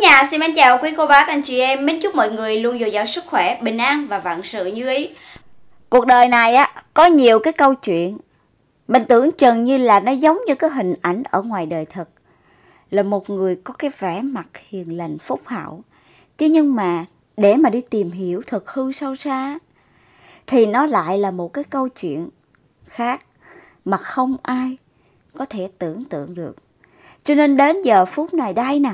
nhà, xin mến chào quý cô bác, anh chị em Mến chúc mọi người luôn dồi dào sức khỏe, bình an và vạn sự như ý Cuộc đời này á, có nhiều cái câu chuyện Mình tưởng chừng như là nó giống như cái hình ảnh ở ngoài đời thực Là một người có cái vẻ mặt hiền lành phúc hậu, Chứ nhưng mà để mà đi tìm hiểu thực hư sâu xa Thì nó lại là một cái câu chuyện khác Mà không ai có thể tưởng tượng được cho nên đến giờ phút này đây nè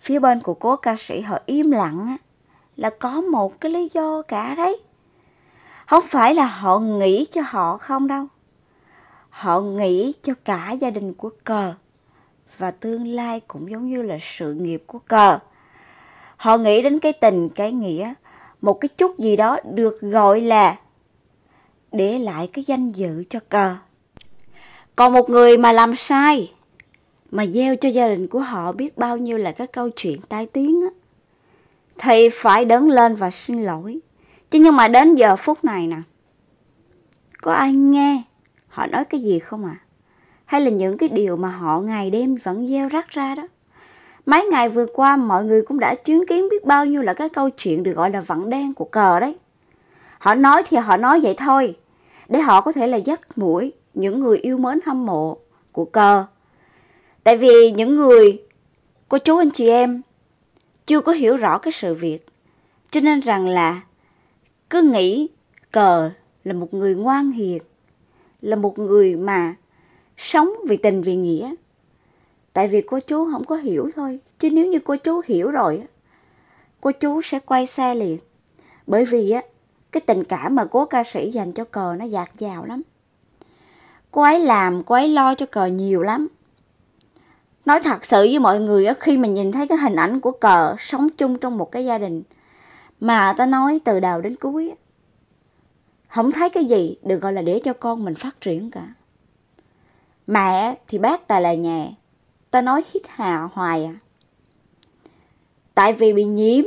phía bên của cố ca sĩ họ im lặng là có một cái lý do cả đấy không phải là họ nghĩ cho họ không đâu họ nghĩ cho cả gia đình của cờ và tương lai cũng giống như là sự nghiệp của cờ họ nghĩ đến cái tình cái nghĩa một cái chút gì đó được gọi là để lại cái danh dự cho cờ còn một người mà làm sai mà gieo cho gia đình của họ biết bao nhiêu là các câu chuyện tai tiếng á. Thì phải đứng lên và xin lỗi. Chứ nhưng mà đến giờ phút này nè, có ai nghe họ nói cái gì không ạ? À? Hay là những cái điều mà họ ngày đêm vẫn gieo rắc ra đó. Mấy ngày vừa qua mọi người cũng đã chứng kiến biết bao nhiêu là cái câu chuyện được gọi là vận đen của cờ đấy. Họ nói thì họ nói vậy thôi, để họ có thể là dắt mũi những người yêu mến hâm mộ của cờ Tại vì những người, cô chú anh chị em, chưa có hiểu rõ cái sự việc. Cho nên rằng là cứ nghĩ cờ là một người ngoan hiền, là một người mà sống vì tình vì nghĩa. Tại vì cô chú không có hiểu thôi, chứ nếu như cô chú hiểu rồi, cô chú sẽ quay xe liền. Bởi vì á, cái tình cảm mà cố ca sĩ dành cho cờ nó dạt dào lắm. Cô ấy làm, cô ấy lo cho cờ nhiều lắm. Nói thật sự với mọi người khi mình nhìn thấy cái hình ảnh của cờ sống chung trong một cái gia đình mà ta nói từ đầu đến cuối không thấy cái gì được gọi là để cho con mình phát triển cả. Mẹ thì bác tài là nhà, ta nói hít hà hoài à. Tại vì bị nhiễm,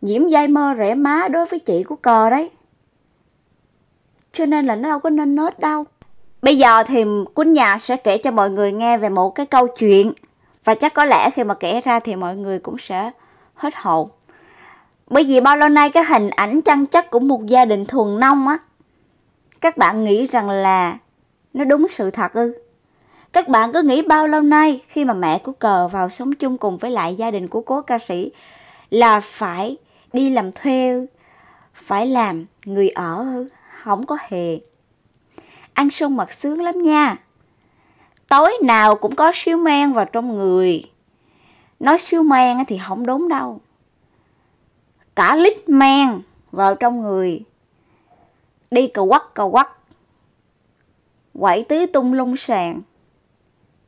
nhiễm dây mơ rẻ má đối với chị của cờ đấy. Cho nên là nó đâu có nên nết đâu. Bây giờ thì Quýnh Nhà sẽ kể cho mọi người nghe về một cái câu chuyện và chắc có lẽ khi mà kể ra thì mọi người cũng sẽ hết hồn. Bởi vì bao lâu nay cái hình ảnh chăn chắc của một gia đình thuần nông á, các bạn nghĩ rằng là nó đúng sự thật ư? Các bạn cứ nghĩ bao lâu nay khi mà mẹ của cờ vào sống chung cùng với lại gia đình của cố ca sĩ là phải đi làm thuê, phải làm người ở không có hề ăn sung mặt sướng lắm nha. Tối nào cũng có siêu men vào trong người. Nói siêu men thì không đúng đâu. Cả lít men vào trong người. Đi cầu quắc cầu quắc. Quậy tứ tung lung sàn.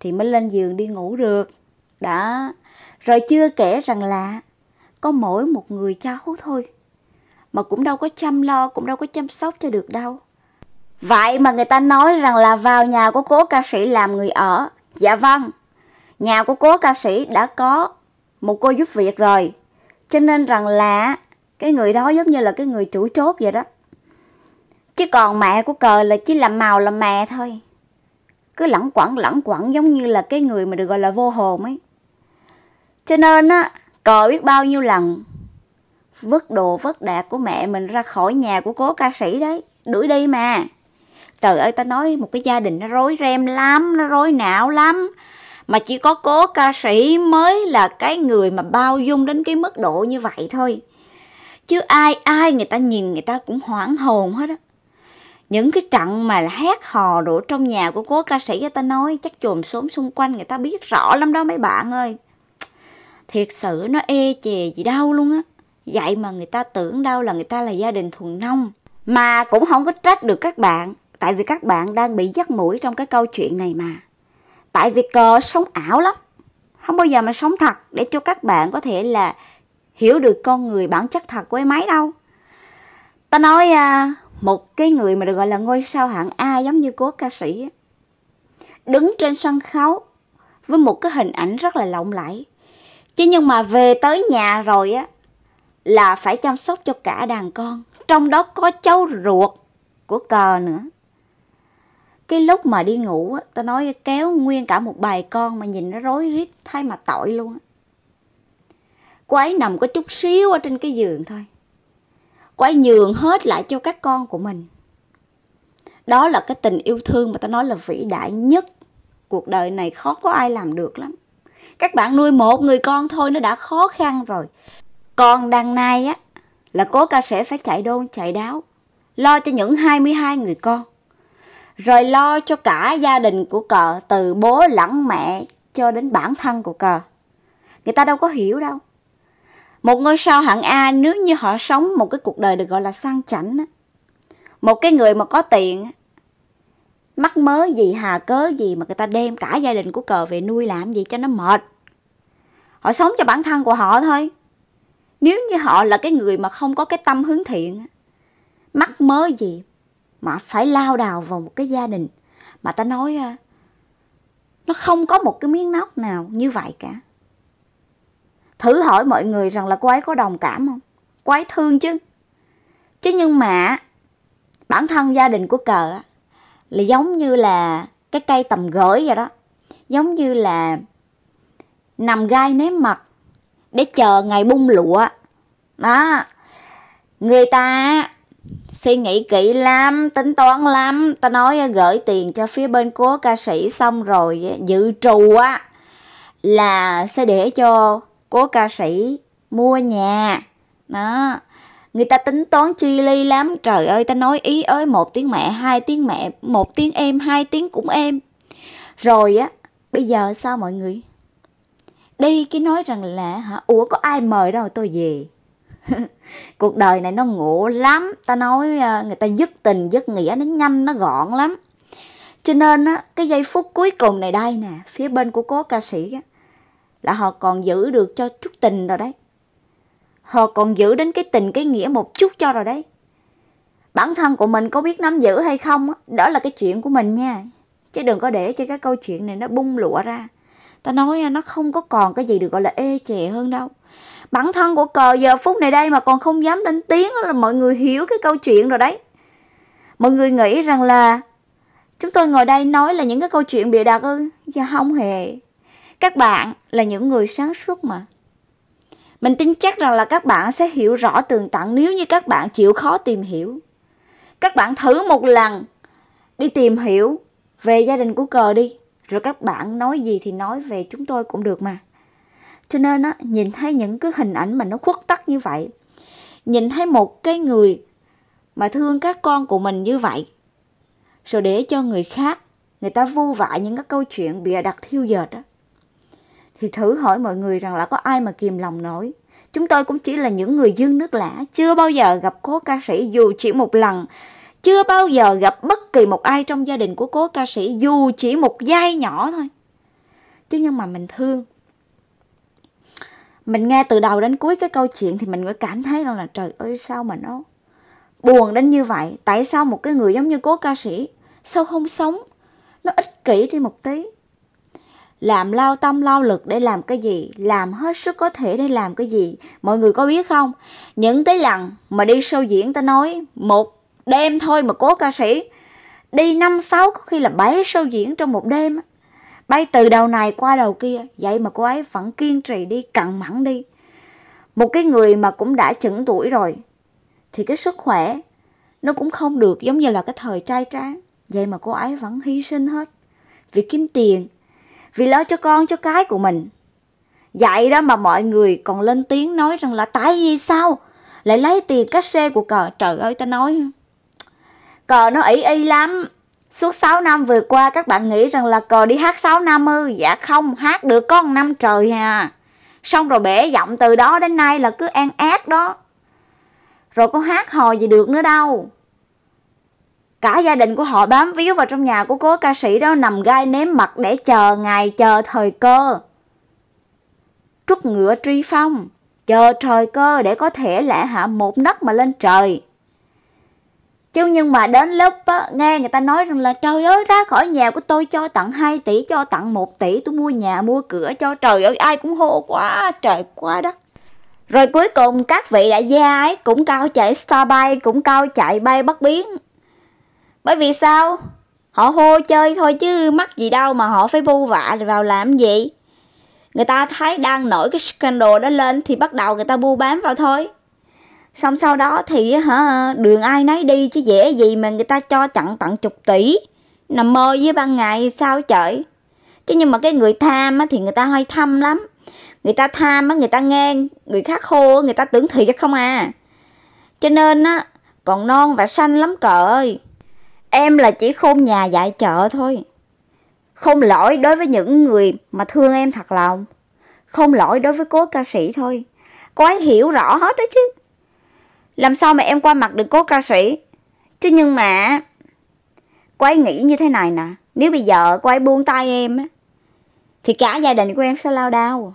Thì mới lên giường đi ngủ được. Đó. Rồi chưa kể rằng là có mỗi một người cháu thôi. Mà cũng đâu có chăm lo, cũng đâu có chăm sóc cho được đâu. Vậy mà người ta nói rằng là vào nhà của cố ca sĩ làm người ở. Dạ vâng, nhà của cố ca sĩ đã có một cô giúp việc rồi. Cho nên rằng là cái người đó giống như là cái người chủ chốt vậy đó. Chứ còn mẹ của cờ là chỉ làm màu làm mẹ thôi. Cứ lẳng quẩn lẳng quẩn giống như là cái người mà được gọi là vô hồn ấy. Cho nên á, cờ biết bao nhiêu lần vứt đồ vứt đạc của mẹ mình ra khỏi nhà của cố ca sĩ đấy. Đuổi đi mà trời ơi ta nói một cái gia đình nó rối ren lắm nó rối não lắm mà chỉ có cố ca sĩ mới là cái người mà bao dung đến cái mức độ như vậy thôi chứ ai ai người ta nhìn người ta cũng hoảng hồn hết á những cái trận mà hét hò đổ trong nhà của cố ca sĩ người ta nói chắc chồm xóm xung quanh người ta biết rõ lắm đó mấy bạn ơi thiệt sự nó ê e chề gì đâu luôn á vậy mà người ta tưởng đâu là người ta là gia đình thuần nông mà cũng không có trách được các bạn Tại vì các bạn đang bị dắt mũi trong cái câu chuyện này mà. Tại vì cờ sống ảo lắm. Không bao giờ mà sống thật để cho các bạn có thể là hiểu được con người bản chất thật của máy đâu. Ta nói à, một cái người mà được gọi là ngôi sao hạng A giống như cố ca sĩ. Đứng trên sân khấu với một cái hình ảnh rất là lộng lẫy. Chứ nhưng mà về tới nhà rồi á là phải chăm sóc cho cả đàn con. Trong đó có cháu ruột của cờ nữa cái lúc mà đi ngủ á tao nói kéo nguyên cả một bài con mà nhìn nó rối rít thay mà tội luôn á cô ấy nằm có chút xíu ở trên cái giường thôi cô ấy nhường hết lại cho các con của mình đó là cái tình yêu thương mà tao nói là vĩ đại nhất cuộc đời này khó có ai làm được lắm các bạn nuôi một người con thôi nó đã khó khăn rồi còn đằng này á là cố ca sẽ phải chạy đôn chạy đáo lo cho những 22 người con rồi lo cho cả gia đình của cờ từ bố lẫn mẹ cho đến bản thân của cờ. Người ta đâu có hiểu đâu. Một ngôi sao hạng A nếu như họ sống một cái cuộc đời được gọi là sang chảnh á. Một cái người mà có tiền mắc mớ gì hà cớ gì mà người ta đem cả gia đình của cờ về nuôi làm gì cho nó mệt. Họ sống cho bản thân của họ thôi. Nếu như họ là cái người mà không có cái tâm hướng thiện mắc mớ gì mà phải lao đào vào một cái gia đình mà ta nói à, nó không có một cái miếng nóc nào như vậy cả thử hỏi mọi người rằng là cô ấy có đồng cảm không cô ấy thương chứ chứ nhưng mà bản thân gia đình của cờ là giống như là cái cây tầm gửi vậy đó giống như là nằm gai ném mặt để chờ ngày bung lụa đó người ta suy nghĩ kỹ lắm tính toán lắm ta nói à, gửi tiền cho phía bên cố ca sĩ xong rồi à, dự trù á là sẽ để cho cố ca sĩ mua nhà đó người ta tính toán chi ly lắm trời ơi ta nói ý ơi một tiếng mẹ hai tiếng mẹ một tiếng em hai tiếng cũng em rồi á bây giờ sao mọi người đi cái nói rằng là hả ủa có ai mời đâu tôi về cuộc đời này nó ngộ lắm ta nói à, người ta dứt tình dứt nghĩa nó nhanh nó gọn lắm cho nên á, cái giây phút cuối cùng này đây nè phía bên của cố ca sĩ á, là họ còn giữ được cho chút tình rồi đấy họ còn giữ đến cái tình cái nghĩa một chút cho rồi đấy bản thân của mình có biết nắm giữ hay không đó là cái chuyện của mình nha chứ đừng có để cho cái câu chuyện này nó bung lụa ra ta nói nó không có còn cái gì được gọi là ê chề hơn đâu bản thân của cờ giờ phút này đây mà còn không dám lên tiếng là mọi người hiểu cái câu chuyện rồi đấy mọi người nghĩ rằng là chúng tôi ngồi đây nói là những cái câu chuyện bịa đặt ư dạ không hề các bạn là những người sáng suốt mà mình tin chắc rằng là các bạn sẽ hiểu rõ tường tận nếu như các bạn chịu khó tìm hiểu các bạn thử một lần đi tìm hiểu về gia đình của cờ đi rồi các bạn nói gì thì nói về chúng tôi cũng được mà cho nên á, nhìn thấy những cái hình ảnh mà nó khuất tắt như vậy nhìn thấy một cái người mà thương các con của mình như vậy rồi để cho người khác người ta vu vạ những cái câu chuyện bịa đặt thiêu dệt á, thì thử hỏi mọi người rằng là có ai mà kìm lòng nổi chúng tôi cũng chỉ là những người dương nước lã chưa bao giờ gặp cố ca sĩ dù chỉ một lần chưa bao giờ gặp bất kỳ một ai trong gia đình của cố ca sĩ dù chỉ một giai nhỏ thôi chứ nhưng mà mình thương mình nghe từ đầu đến cuối cái câu chuyện thì mình mới cảm thấy rằng là trời ơi sao mà nó buồn đến như vậy tại sao một cái người giống như cố ca sĩ sao không sống nó ích kỷ đi một tí làm lao tâm lao lực để làm cái gì làm hết sức có thể để làm cái gì mọi người có biết không những cái lần mà đi sâu diễn ta nói một đêm thôi mà cố ca sĩ đi năm sáu có khi là bảy sâu diễn trong một đêm bay từ đầu này qua đầu kia vậy mà cô ấy vẫn kiên trì đi cặn mẫn đi một cái người mà cũng đã chững tuổi rồi thì cái sức khỏe nó cũng không được giống như là cái thời trai tráng vậy mà cô ấy vẫn hy sinh hết vì kiếm tiền vì lo cho con cho cái của mình vậy đó mà mọi người còn lên tiếng nói rằng là tại vì sao lại lấy tiền cát xe của cờ trời ơi ta nói cờ nó ỷ y lắm Suốt 6 năm vừa qua các bạn nghĩ rằng là cờ đi hát 6 năm ư? Dạ không, hát được có 1 năm trời hà. Xong rồi bẻ giọng từ đó đến nay là cứ an ác đó. Rồi có hát hò gì được nữa đâu. Cả gia đình của họ bám víu vào trong nhà của cố ca sĩ đó nằm gai nếm mặt để chờ ngày chờ thời cơ. Trúc ngựa truy phong, chờ thời cơ để có thể lạ hạ một đất mà lên trời chứ nhưng mà đến lúc á, nghe người ta nói rằng là trời ơi ra khỏi nhà của tôi cho tặng 2 tỷ cho tặng 1 tỷ tôi mua nhà mua cửa cho trời ơi ai cũng hô quá trời quá đất rồi cuối cùng các vị đại gia ấy cũng cao chạy bay cũng cao chạy bay bất biến bởi vì sao họ hô chơi thôi chứ mắc gì đâu mà họ phải bu vạ rồi vào làm gì người ta thấy đang nổi cái scandal đó lên thì bắt đầu người ta bu bám vào thôi xong sau đó thì hả đường ai nấy đi chứ dễ gì mà người ta cho chặn tận chục tỷ nằm mơ với ban ngày sao trời chứ nhưng mà cái người tham á, thì người ta hay thâm lắm người ta tham á, người ta ngang người khác khô người ta tưởng chứ không à cho nên á còn non và xanh lắm cờ ơi em là chỉ khôn nhà dạy chợ thôi không lỗi đối với những người mà thương em thật lòng không lỗi đối với cố ca sĩ thôi cô ấy hiểu rõ hết đó chứ làm sao mà em qua mặt được cố ca sĩ? Chứ nhưng mà... Cô ấy nghĩ như thế này nè. Nếu bây giờ cô ấy buông tay em á, thì cả gia đình của em sẽ lao đao.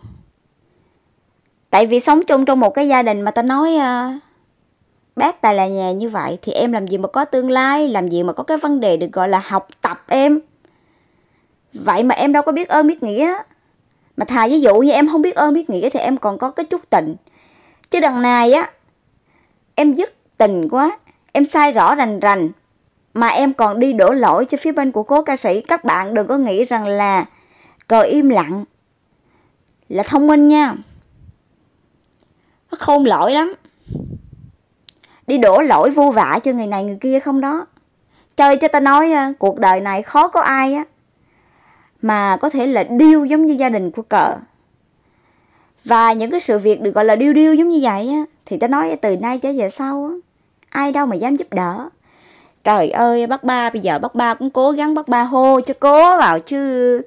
Tại vì sống chung trong một cái gia đình mà ta nói uh, bác tài là nhà như vậy thì em làm gì mà có tương lai, làm gì mà có cái vấn đề được gọi là học tập em. Vậy mà em đâu có biết ơn biết nghĩa. Mà thà ví dụ như em không biết ơn biết nghĩa thì em còn có cái chút tình. Chứ đằng này á, Em dứt tình quá, em sai rõ rành rành. Mà em còn đi đổ lỗi cho phía bên của cố ca sĩ. Các bạn đừng có nghĩ rằng là cờ im lặng là thông minh nha. Nó khôn lỗi lắm. Đi đổ lỗi vô vạ cho người này người kia không đó. Chơi cho ta nói à, cuộc đời này khó có ai á mà có thể là điêu giống như gia đình của cờ và những cái sự việc được gọi là điêu điêu giống như vậy á thì ta nói từ nay tới về sau á ai đâu mà dám giúp đỡ trời ơi bác ba bây giờ bác ba cũng cố gắng bác ba hô cho cố vào chứ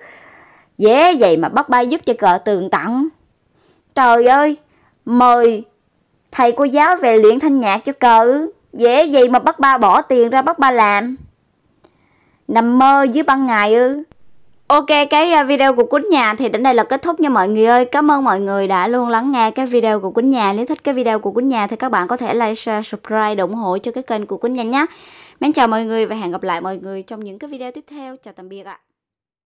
dễ vậy mà bác ba giúp cho cờ tường tặng trời ơi mời thầy cô giáo về luyện thanh nhạc cho cờ dễ vậy mà bác ba bỏ tiền ra bác ba làm nằm mơ dưới ban ngày ư Ok, cái à, video của Quýnh Nhà thì đến đây là kết thúc nha mọi người ơi. Cảm ơn mọi người đã luôn lắng nghe cái video của Quýnh Nhà. Nếu thích cái video của Quýnh Nhà thì các bạn có thể like, share, subscribe, ủng hộ cho cái kênh của Quýnh Nhà nhé. Mến chào mọi người và hẹn gặp lại mọi người trong những cái video tiếp theo. Chào tạm biệt ạ. À.